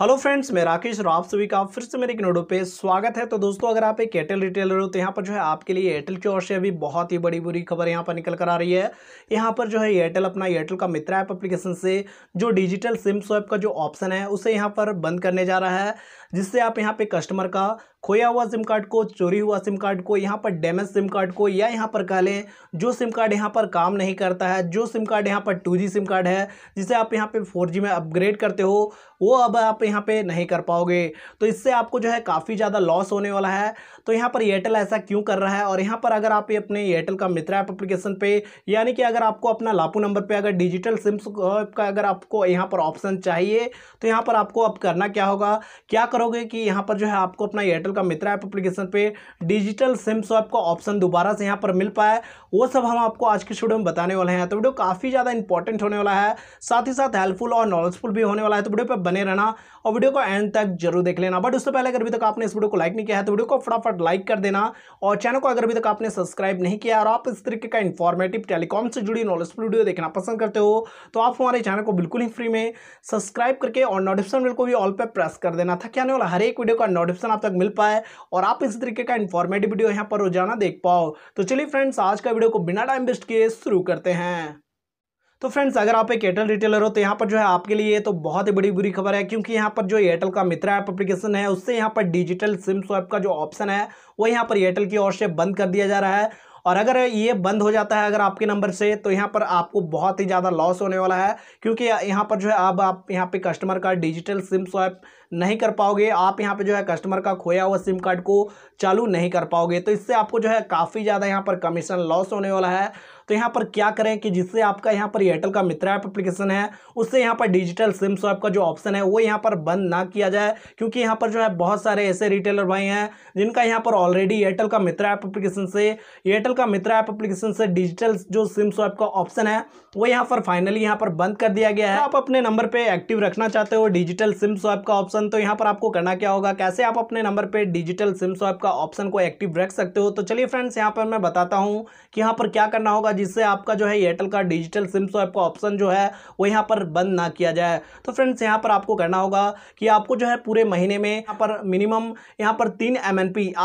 hello friends मैं राकेश और आप सभी का फिर से मेरे एक नोडो पे स्वागत है तो दोस्तों अगर आप एक एयरटेल रिटेलर हो तो यहाँ पर जो है आपके लिए एयरटेल की ओर से अभी बहुत ही बड़ी बुरी खबर यहाँ पर निकल कर आ रही है यहाँ पर जो है एयरटेल अपना एयरटेल का मित्र ऐप एप्लीकेशन से जो डिजिटल सिम स्वैप का जो ऑप्शन है उसे यहाँ पर बंद करने जा रहा है जिससे आप यहाँ पर कस्टमर का खोया हुआ सिम कार्ड को चोरी हुआ सिम कार्ड को यहाँ पर डैमेज सिम कार्ड को या यहाँ पर कह लें जो सिम कार्ड यहाँ पर काम नहीं करता है जो सिम कार्ड यहाँ पर टू सिम कार्ड है जिसे आप यहाँ पर फोर में अपग्रेड करते हो वो अब आप यहाँ पे नहीं कर पाओगे तो इससे आपको जो है काफ़ी ज़्यादा लॉस होने वाला है तो यहाँ पर एयरटेल ऐसा क्यों कर रहा है और यहाँ पर अगर आप अपने एयरटेल का मित्र ऐप अप्लीकेशन पे यानी कि अगर आपको अपना लापू नंबर पे अगर डिजिटल सिम्स का अगर आपको यहाँ पर ऑप्शन चाहिए तो यहाँ पर आपको अब करना क्या होगा क्या करोगे कि यहाँ पर जो है आपको अपना एयरटेल का मित्र ऐप अप्लीकेशन पर डिजिटल सिम स्वैप का ऑप्शन दोबारा से यहाँ पर मिल पाए वो सब हम आपको आज के स्टूडियो में बताने वाले हैं तो वीडियो काफ़ी ज़्यादा इंपॉर्टेंट होने वाला है साथ ही साथ हेल्पफुल और नॉलेजफुल भी होने वाला है तो वीडियो पर बने रहना और वीडियो को एंड तक जरूर देख लेना बट उससे पहले अगर अभी तक आपने इस वीडियो को लाइक नहीं किया है तो वीडियो को फटाफट लाइक कर देना और चैनल को अगर अभी तक आपने सब्सक्राइब नहीं किया और आप इस तरीके का इन्फॉर्मेटिव टेलीकॉम से जुड़ी नॉलेजफुल वीडियो देखना पसंद करते हो तो आप हमारे चैनल को बिल्कुल ही फ्री में सब्सक्राइब करके और नोटिफिकेशन बिल को भी ऑल पर प्रेस कर देना था क्या आने वाला हर एक वीडियो का नोटिफिकेशन आप तक मिल पाए और आप इस तरीके का इन्फॉर्मेटिव वीडियो यहाँ पर रोजाना देख पाओ तो चलिए फ्रेंड्स आज का वीडियो को बिना टाइम वेस्ट किए शुरू करते हैं तो फ्रेंड्स अगर आप एक एयरटेल रिटेलर हो तो यहाँ पर जो है आपके लिए तो बहुत ही बड़ी बुरी खबर है क्योंकि यहाँ पर जो एयरटेल का मित्रा ऐप एप्लीकेशन है उससे यहाँ पर डिजिटल सिम स्वैप का जो ऑप्शन है वो यहाँ पर एयरटेल की ओर से बंद कर दिया जा रहा है और अगर ये बंद हो जाता है अगर आपके नंबर से तो यहाँ पर आपको बहुत ही ज़्यादा लॉस होने वाला है क्योंकि यहाँ पर जो है अब आप यहाँ पे कस्टमर का डिजिटल सिम स्वैप नहीं कर पाओगे आप यहाँ पे जो है कस्टमर का खोया हुआ सिम कार्ड को चालू नहीं कर पाओगे तो इससे आपको जो है काफ़ी ज़्यादा यहाँ पर कमीशन लॉस होने वाला है तो यहाँ पर क्या करें कि जिससे आपका यहाँ पर एयरटेल का मित्र ऐप एप्लीकेशन है उससे यहाँ पर डिजिटल सिम स्वैप का जो ऑप्शन है वो यहाँ पर बंद ना किया जाए क्योंकि यहाँ पर जो है बहुत सारे ऐसे रिटेलर भाई हैं जिनका यहाँ पर ऑलरेडी एयरटेल का मित्र ऐप एप्लीकेशन से एयरटेल का मित्र ऐप एप्लीकेशन से डिजिटल जो सिम स्वैप का ऑप्शन है वो यहाँ पर फाइनली यहाँ पर बंद कर दिया गया है आप अपने नंबर पर एक्टिव रखना चाहते हो डिजिटल सिम स्वैप का ऑप्शन तो यहाँ पर आपको करना क्या होगा कैसे आप अपने नंबर पर डिजिटल सिम स्वैप का ऑप्शन को एक्टिव रख सकते हो तो चलिए फ्रेंड्स यहाँ पर मैं बताता हूँ कि यहाँ पर क्या करना होगा जिससे आपका जो है एयरटेल का डिजिटल सिम स्वैप का ऑप्शन जो है वो यहाँ पर बंद ना किया जाए तो फ्रेंड्स यहाँ पर आपको करना होगा कि आपको जो है पूरे महीने में यहाँ पर मिनिमम यहाँ पर तीन एम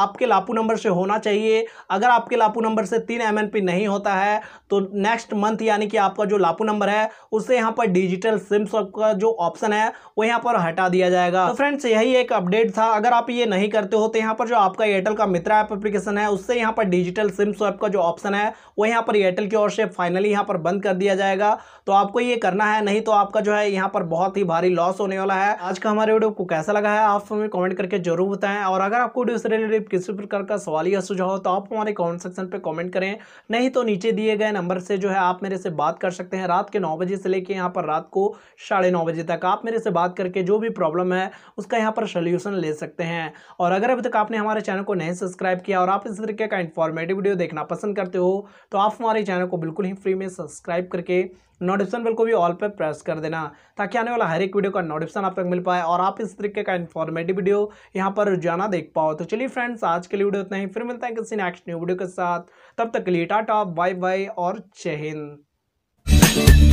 आपके लापू नंबर से होना चाहिए अगर आपके लापू नंबर से तीन एम नहीं होता है तो नेक्स्ट मंथ यानी कि आपका जो लापू नंबर है उससे यहाँ पर डिजिटल सिम स्वैप का जो ऑप्शन है वो यहाँ पर हटा दिया जाएगा तो फ्रेंड्स यही एक अपडेट था अगर आप ये नहीं करते हो तो यहाँ पर जो आपका एयरटेल का मित्रा ऐप एप्लीकेशन है उससे यहाँ पर डिजिटल सिम स्वैप का जो ऑप्शन है वो यहाँ पर एयरटेल सर्कल की ओर से फाइनली यहाँ पर बंद कर दिया जाएगा तो आपको ये करना है नहीं तो आपका जो है यहाँ पर बहुत ही भारी लॉस होने वाला है आज का हमारे वीडियो को कैसा लगा है आप हमें कॉमेंट करके जरूर बताएं और अगर आपको वीडियो से रिलेटेड किसी प्रकार का सवाल या सुझाव हो तो आप हमारे कॉमेंट सेक्शन पर कॉमेंट करें नहीं तो नीचे दिए गए नंबर से जो है आप मेरे से बात कर सकते हैं रात के नौ बजे से लेकर यहाँ पर रात को साढ़े बजे तक आप मेरे से बात करके जो भी प्रॉब्लम है उसका यहाँ पर सोल्यूशन ले सकते हैं और अगर अभी तक आपने हमारे चैनल को नहीं सब्सक्राइब किया और आप इस तरीके का इन्फॉर्मेटिव वीडियो देखना पसंद करते हो तो आप हमारे चैनल चैनल को बिल्कुल ही फ्री में सब्सक्राइब करके नोटिफिकेशन बिल को भी ऑल पर प्रेस कर देना ताकि आने वाला हर एक वीडियो का नोटिफिकेशन आप तक मिल पाए और आप इस तरीके का इन्फॉर्मेटिव वीडियो यहाँ पर जाना देख पाओ तो चलिए फ्रेंड्स आज के लिए वीडियो इतना ही फिर मिलता है किसी नेक्स्ट न्यू वीडियो के साथ तब तक के लिए टाटा बाय बाय और जय हिंद